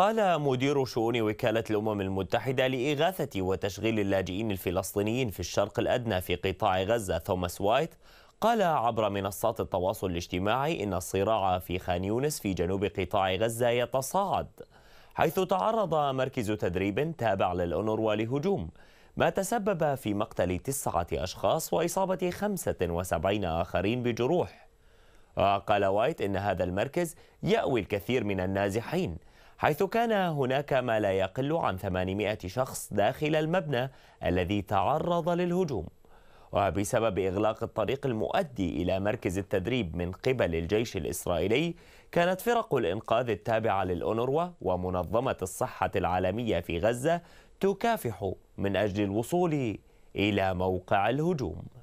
قال مدير شؤون وكالة الأمم المتحدة لإغاثة وتشغيل اللاجئين الفلسطينيين في الشرق الأدنى في قطاع غزة توماس وايت قال عبر منصات التواصل الاجتماعي إن الصراع في خان يونس في جنوب قطاع غزة يتصاعد حيث تعرض مركز تدريب تابع للأونروا لهجوم ما تسبب في مقتل تسعة أشخاص وإصابة 75 آخرين بجروح وقال وايت إن هذا المركز يأوي الكثير من النازحين حيث كان هناك ما لا يقل عن 800 شخص داخل المبنى الذي تعرض للهجوم وبسبب إغلاق الطريق المؤدي إلى مركز التدريب من قبل الجيش الإسرائيلي كانت فرق الإنقاذ التابعة للأونروا ومنظمة الصحة العالمية في غزة تكافح من أجل الوصول إلى موقع الهجوم